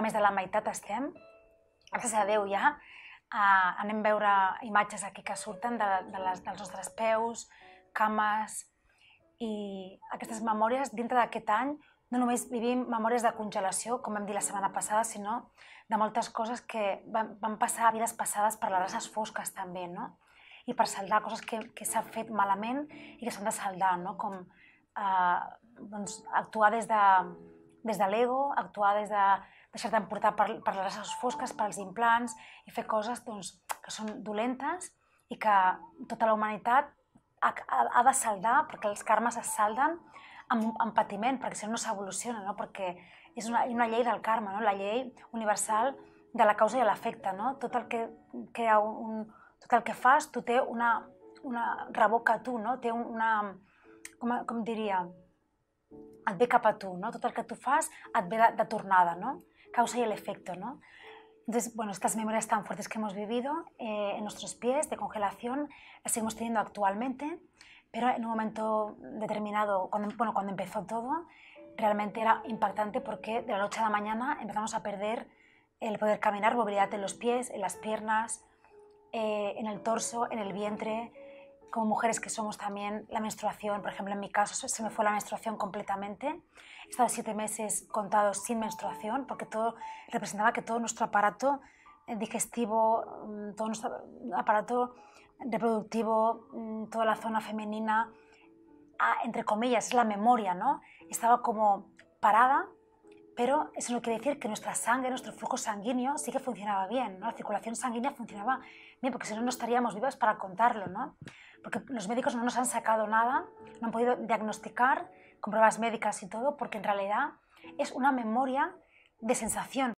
que més de la meitat estem, gràcies a Déu ja, eh, anem a veure imatges aquí que surten de, de les, dels nostres peus, cames, i aquestes memòries dintre d'aquest any no només vivim memòries de congelació, com vam dir la setmana passada, sinó de moltes coses que van, van passar a vides passades per les races fosques també, no? I per saldar coses que, que s'han fet malament i que s'han de saldar, no? Com eh, doncs, actuar des de, des de l'ego, actuar des de deixar-te emportar per, per les races fosques, per als implants i fer coses doncs, que són dolentes i que tota la humanitat ha, ha de saldar, perquè els karmes es salden amb, amb patiment, perquè si no, no s'evoluciona, no? perquè és una, una llei del karma, no? la llei universal de la causa i l'efecte. No? Tot, el que, que un, tot el que fas, tu té una, una reboca a tu, no? té una, com, com diria, et ve no? total que tú fas et ve de, de tornada, no? Causa y el efecto, ¿no? Entonces, bueno, estas memorias tan fuertes que hemos vivido eh, en nuestros pies de congelación las seguimos teniendo actualmente, pero en un momento determinado, cuando, bueno, cuando empezó todo, realmente era impactante porque de la noche a la mañana empezamos a perder el poder caminar, movilidad en los pies, en las piernas, eh, en el torso, en el vientre, como mujeres que somos también, la menstruación, por ejemplo, en mi caso se me fue la menstruación completamente. He estado siete meses contados sin menstruación porque todo representaba que todo nuestro aparato eh, digestivo, mm, todo nuestro aparato reproductivo, mm, toda la zona femenina, ah, entre comillas, es la memoria, ¿no? Estaba como parada pero eso no quiere decir que nuestra sangre, nuestro flujo sanguíneo sí que funcionaba bien, La circulación sanguínea funcionaba bien, porque si no, no estaríamos vivas para contarlo, ¿no? Porque los médicos no nos han sacado nada, no han podido diagnosticar con pruebas médicas y todo, porque en realidad es una memoria de sensación.